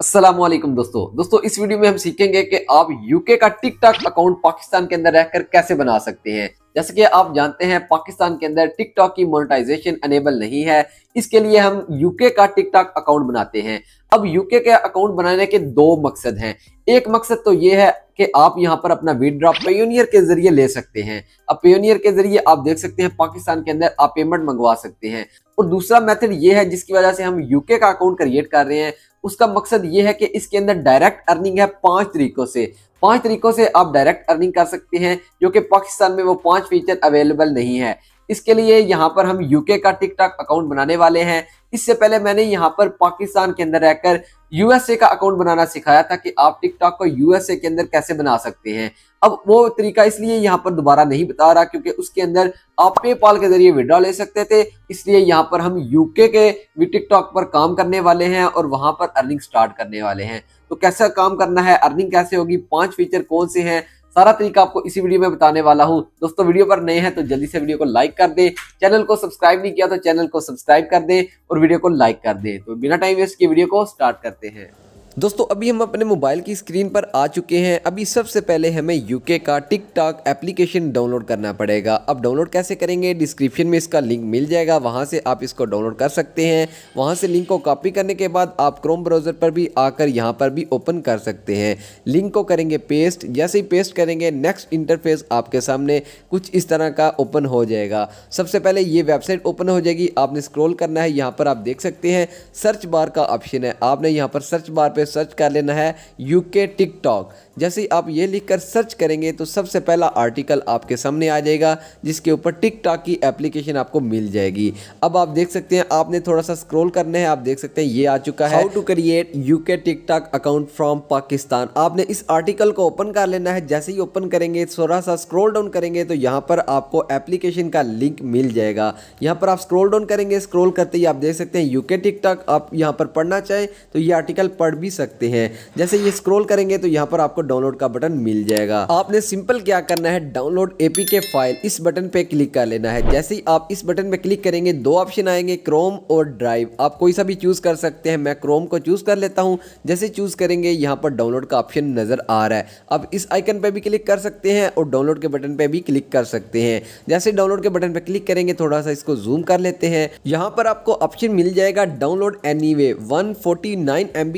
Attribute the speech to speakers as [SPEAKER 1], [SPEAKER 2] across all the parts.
[SPEAKER 1] असलम दोस्तों दोस्तों इस वीडियो में हम सीखेंगे कि आप यूके का टिकटॉक अकाउंट पाकिस्तान के अंदर रहकर कैसे बना सकते हैं जैसे कि आप जानते हैं पाकिस्तान के अंदर टिकटॉक की मोनेटाइजेशन अनेबल नहीं है इसके लिए हम यूके का टिकटॉक अकाउंट बनाते हैं अब यूके के अकाउंट बनाने के दो मकसद हैं एक मकसद तो ये है कि आप यहाँ पर अपना विदड्रॉ पेयोनियर के जरिए ले सकते हैं अब पेयोनियर के जरिए आप देख सकते हैं पाकिस्तान के अंदर आप पेमेंट मंगवा सकते हैं और दूसरा मेथड ये है जिसकी वजह से हम यूके का अकाउंट क्रिएट कर रहे हैं उसका मकसद ये है कि इसके अंदर डायरेक्ट अर्निंग है पांच तरीकों से पांच तरीकों से आप डायरेक्ट अर्निंग कर सकते हैं जो कि पाकिस्तान में वो पांच फीचर अवेलेबल नहीं है इसके लिए यहाँ पर हम यूके का टिकटॉक अकाउंट बनाने वाले हैं इससे पहले मैंने यहाँ पर पाकिस्तान के अंदर रहकर यूएसए का अकाउंट बनाना सिखाया था कि आप टिकटॉक को यूएसए के अंदर कैसे बना सकते हैं अब वो तरीका इसलिए यहाँ पर दोबारा नहीं बता रहा क्योंकि उसके अंदर आप पेपाल के जरिए विड्रॉ ले सकते थे इसलिए यहाँ पर हम यूके के भी टिकटॉक पर काम करने वाले हैं और वहां पर अर्निंग स्टार्ट करने वाले हैं तो कैसा काम करना है अर्निंग कैसे होगी पांच फीचर कौन से हैं सारा तरीका आपको इसी वीडियो में बताने वाला हूं दोस्तों वीडियो पर नए हैं तो जल्दी से वीडियो को लाइक कर दे चैनल को सब्सक्राइब नहीं किया तो चैनल को सब्सक्राइब कर दे और वीडियो को लाइक कर दे तो बिना टाइम वेस्ट किए वीडियो को स्टार्ट करते हैं दोस्तों अभी हम अपने मोबाइल की स्क्रीन पर आ चुके हैं अभी सबसे पहले हमें यूके का टिक टॉक एप्लीकेशन डाउनलोड करना पड़ेगा अब डाउनलोड कैसे करेंगे डिस्क्रिप्शन में इसका लिंक मिल जाएगा वहां से आप इसको डाउनलोड कर सकते हैं वहां से लिंक को कॉपी करने के बाद आप क्रोम ब्राउज़र पर भी आकर यहाँ पर भी ओपन कर सकते हैं लिंक को करेंगे पेस्ट जैसे ही पेस्ट करेंगे नेक्स्ट इंटरफेस आपके सामने कुछ इस तरह का ओपन हो जाएगा सबसे पहले ये वेबसाइट ओपन हो जाएगी आपने स्क्रोल करना है यहाँ पर आप देख सकते हैं सर्च बार का ऑप्शन है आपने यहाँ पर सर्च बार पर सर्च कर लेना है यूके टिकटॉक जैसे आप ये लिख कर सर्च करेंगे तो सबसे पहला आर्टिकल आपके सामने आ जाएगा जिसके ऊपर टिक टाक की एप्लीकेशन आपको मिल जाएगी अब आप देख सकते हैं आपने थोड़ा सा स्क्रोल करना है आप देख सकते हैं ये आ चुका है how to create UK TikTok account from Pakistan आपने इस आर्टिकल को ओपन कर लेना है जैसे ही ओपन करेंगे थोड़ा सा स्क्रोल डाउन करेंगे तो यहाँ पर आपको एप्लीकेशन का लिंक मिल जाएगा यहाँ पर आप स्क्रोल डाउन करेंगे स्क्रोल करते ही आप देख सकते हैं यूके टिकटॉक आप यहाँ पर पढ़ना चाहें तो ये आर्टिकल पढ़ भी सकते हैं जैसे ये स्क्रोल करेंगे तो यहाँ पर आपको डाउनलोड का बटन मिल जाएगा आपने सिंपल क्या करना है डाउनलोड एपी के फाइल इस बटन पे क्लिक कर लेना है जैसे ही आप इस बटन पे क्लिक करेंगे दो ऑप्शन आएंगे क्रोम और ड्राइव आप कोई सा भी चूज कर सकते हैं मैं क्रोम को चूज कर लेता हूँ जैसे चूज करेंगे यहाँ पर डाउनलोड का ऑप्शन नजर आ रहा है आप इस आइकन पर भी क्लिक कर सकते हैं और डाउनलोड के बटन पर भी क्लिक कर सकते हैं जैसे डाउनलोड के बटन पर क्लिक करेंगे थोड़ा सा इसको जूम कर लेते हैं यहाँ पर आपको ऑप्शन मिल जाएगा डाउनलोड एनी वे वन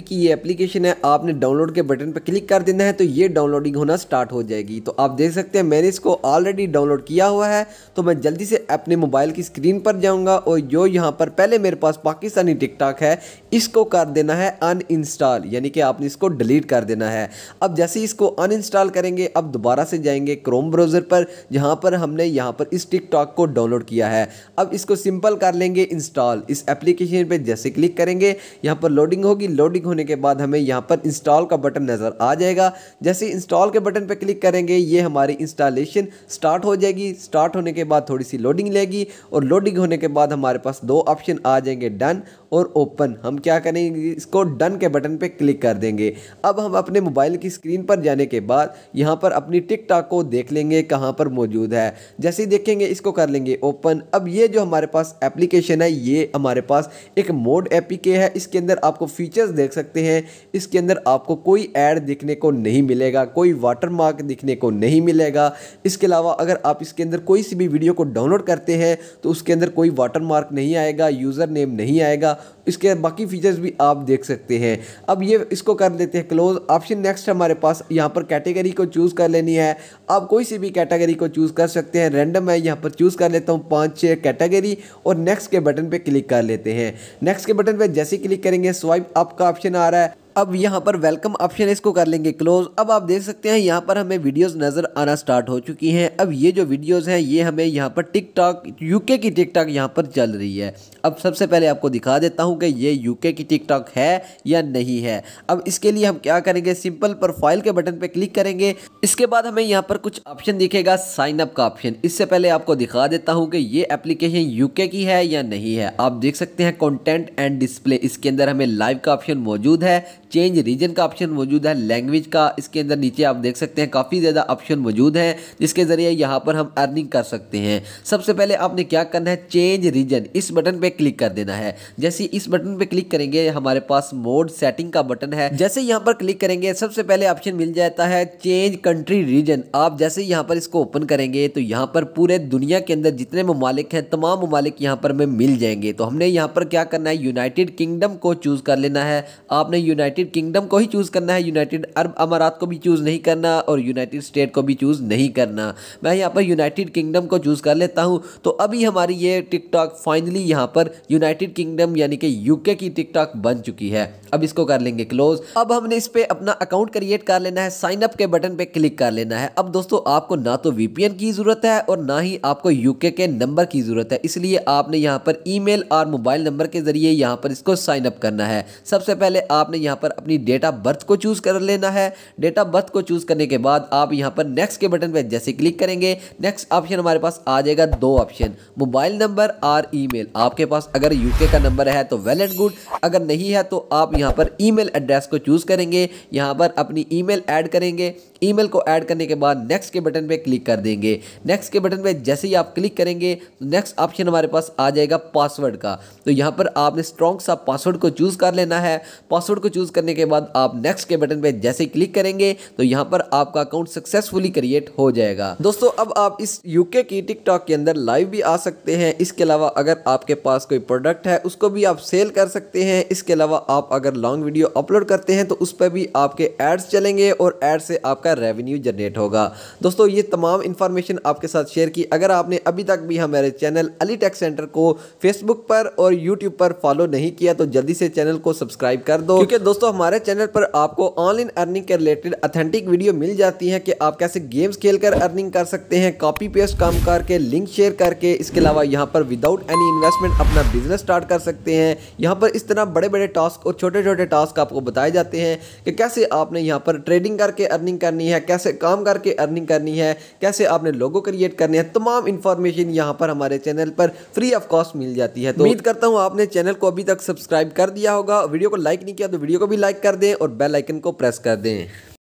[SPEAKER 1] की ये एप्लीकेशन है आपने डाउनलोड के बटन पर क्लिक कर देना है तो ये डाउनलोडिंग होना स्टार्ट हो जाएगी तो आप देख सकते हैं मैंने इसको ऑलरेडी डाउनलोड किया हुआ है तो मैं जल्दी से अपने मोबाइल की स्क्रीन पर जाऊँगा और जो यहाँ पर पहले मेरे पास पाकिस्तानी टिकटॉक है इसको कर देना है अनइंस्टॉल यानी कि आपने इसको डिलीट कर देना है अब जैसे इसको अनइंस्टॉल करेंगे अब दोबारा से जाएंगे क्रोम ब्राउज़र पर जहाँ पर हमने यहाँ पर इस टिकटॉक को डाउनलोड किया है अब इसको सिंपल कर लेंगे इंस्टॉल इस एप्लीकेशन पर जैसे क्लिक करेंगे यहाँ पर लोडिंग होगी लोडिंग होने के बाद हमें यहाँ पर इंस्टॉल का बटन नज़र आ जाएगा जैसे इंस्टॉल के बटन पर क्लिक करेंगे ये हमारी इंस्टॉलेशन स्टार्ट हो जाएगी स्टार्ट होने के बाद थोड़ी सी लोडिंग लेगी और लोडिंग होने के बाद हमारे पास दो ऑप्शन आ जाएंगे डन और ओपन हम क्या करेंगे इसको डन के बटन पर क्लिक कर देंगे अब हम अपने मोबाइल की स्क्रीन पर जाने के बाद यहाँ पर अपनी टिक टाक को देख लेंगे कहाँ पर मौजूद है जैसे ही देखेंगे इसको कर लेंगे ओपन अब ये जो हमारे पास एप्लीकेशन है ये हमारे पास एक मोड एपी है इसके अंदर आपको फीचर्स देख सकते हैं इसके अंदर आपको कोई ऐड देखने को नहीं नहीं मिलेगा कोई वाटर मार्क दिखने को नहीं मिलेगा इसके अलावा अगर आप इसके अंदर कोई सी भी वीडियो को डाउनलोड करते हैं तो उसके अंदर कोई वाटर मार्क नहीं आएगा यूज़र नेम नहीं आएगा इसके बाकी फीचर्स भी आप देख सकते हैं अब ये इसको कर लेते हैं क्लोज ऑप्शन नेक्स्ट हमारे पास यहाँ पर कैटेगरी को चूज़ कर लेनी है आप कोई सी भी कैटेगरी को चूज़ कर सकते हैं रैंडम है यहाँ पर चूज़ कर लेता हूँ पाँच छः कैटेगरी और नेक्स्ट के बटन पर क्लिक कर लेते हैं नेक्स्ट के बटन पर जैसे क्लिक करेंगे स्वाइप अप का ऑप्शन आ रहा है अब यहाँ पर वेलकम ऑप्शन इसको कर लेंगे क्लोज अब आप देख सकते हैं यहाँ पर हमें वीडियोस नज़र आना स्टार्ट हो चुकी हैं अब ये जो वीडियोस हैं ये हमें यहाँ पर टिकटॉक यूके की टिकटॉक यहाँ पर चल रही है अब सबसे पहले आपको दिखा देता हूँ कि ये यूके की टिकटॉक है या नहीं है अब इसके लिए हम क्या करेंगे सिंपल प्रोफाइल के बटन पर क्लिक करेंगे इसके बाद हमें यहाँ पर कुछ ऑप्शन दिखेगा साइनअप का ऑप्शन इससे पहले आपको दिखा देता हूँ कि ये एप्लीकेशन यूके की है या नहीं है आप देख सकते हैं कॉन्टेंट एंड डिस्प्ले इसके अंदर हमें लाइव का ऑप्शन मौजूद है चेंज रीजन का ऑप्शन मौजूद है लैंग्वेज का इसके अंदर नीचे आप देख सकते हैं काफ़ी ज़्यादा ऑप्शन मौजूद हैं जिसके ज़रिए यहाँ पर हम अर्निंग कर सकते हैं सबसे पहले आपने क्या करना है चेंज रीजन इस बटन पर क्लिक कर देना है जैसे इस बटन पर क्लिक करेंगे हमारे पास मोड सेटिंग का बटन है जैसे यहाँ पर क्लिक करेंगे सबसे पहले ऑप्शन मिल जाता है चेंज कंट्री रीजन आप जैसे यहाँ पर इसको ओपन करेंगे तो यहाँ पर पूरे दुनिया के अंदर जितने ममालिक हैं तमाम ममालिक यहाँ पर हमें मिल जाएंगे तो हमने यहाँ पर क्या करना है यूनाइटेड किंगडम को चूज़ कर लेना है आपने यूनाइटेड यूनाइटेड किंगडम को ही चूज़ करना है यूनाइटेड अरब अमारात को भी चूज़ नहीं करना और यूनाइटेड स्टेट को भी चूज़ नहीं करना मैं यहाँ पर यूनाइटेड किंगडम को चूज़ कर लेता हूँ तो अभी हमारी ये टिकटॉक फाइनली यहाँ पर यूनाइटेड किंगडम यानी कि यूके की टिकटॉक बन चुकी है अब इसको कर लेंगे क्लोज अब हमने इस पर अपना अकाउंट क्रिएट कर लेना है साइन अप के बटन पर क्लिक कर लेना है अब दोस्तों आपको ना तो वी की ज़रूरत है और ना ही आपको यू के नंबर की ज़रूरत है इसलिए आपने यहाँ पर ई और मोबाइल नंबर के ज़रिए यहाँ पर इसको साइन अप करना है सबसे पहले आपने यहाँ पर पर अपनी डेट ऑफ बर्थ को चूज़ कर लेना है डेट ऑफ बर्थ को चूज़ करने के बाद आप यहाँ पर नेक्स्ट के बटन पर जैसे क्लिक करेंगे नेक्स्ट ऑप्शन हमारे पास आ जाएगा दो ऑप्शन मोबाइल नंबर और ई आपके पास अगर यू का नंबर है तो वेल एंड गुड अगर नहीं है तो आप यहाँ पर ई एड्रेस को चूज़ करेंगे यहाँ पर अपनी ई ऐड करेंगे ईमेल को ऐड करने के बाद नेक्स्ट के बटन पे क्लिक कर देंगे नेक्स्ट के बटन पे जैसे ही आप क्लिक करेंगे तो नेक्स्ट ऑप्शन हमारे पास आ जाएगा पासवर्ड का तो यहाँ पर आपने स्ट्रॉन्ग सा पासवर्ड को चूज़ कर लेना है पासवर्ड को चूज़ करने के बाद आप नेक्स्ट के बटन पे जैसे क्लिक करेंगे तो यहाँ पर आपका अकाउंट सक्सेसफुली क्रिएट हो जाएगा दोस्तों अब आप इस यूके की टिकटॉक के अंदर लाइव भी आ सकते हैं इसके अलावा अगर आपके पास कोई प्रोडक्ट है उसको भी आप सेल कर सकते हैं इसके अलावा आप अगर लॉन्ग वीडियो अपलोड करते हैं तो उस पर भी आपके एड्स चलेंगे और एड से आपका रेवेन्यू जनरेट होगा दोस्तों ये तमाम इन्फॉर्मेशन आपके साथ शेयर की अगर आपने अभी तक भी हमारे चैनल अली टेक सेंटर को फेसबुक पर और यूट्यूब पर फॉलो नहीं किया तो जल्दी से चैनल को सब्सक्राइब कर दो क्योंकि दोस्तों दोस्तों हमारे चैनल पर आपको ऑनलाइन अर्निंग के रिलेटेड अथेंटिक वीडियो मिल जाती है कि आप कैसे गेम्स खेलकर अर्निंग कर सकते हैं कॉपी पेस्ट काम करके लिंक शेयर करके इसके अलावा यहाँ पर विदाउट एनी इन्वेस्टमेंट अपना बिजनेस स्टार्ट कर सकते हैं यहाँ पर इस तरह बड़े बड़े टास्क और छोटे छोटे टास्क आपको बताए जाते हैं कि कैसे आपने यहाँ पर ट्रेडिंग करके अर्निंग करनी है कैसे काम करके अर्निंग करनी है कैसे आपने लोगों क्रिएट करने हैं तमाम इन्फॉर्मेशन यहाँ पर हमारे चैनल पर फ्री ऑफ कॉस्ट मिल जाती है तो उम्मीद करता हूँ आपने चैनल को अभी तक सब्सक्राइब कर दिया होगा वीडियो को लाइक नहीं किया तो वीडियो को भी भी लाइक कर दें और बेल आइकन को प्रेस कर दें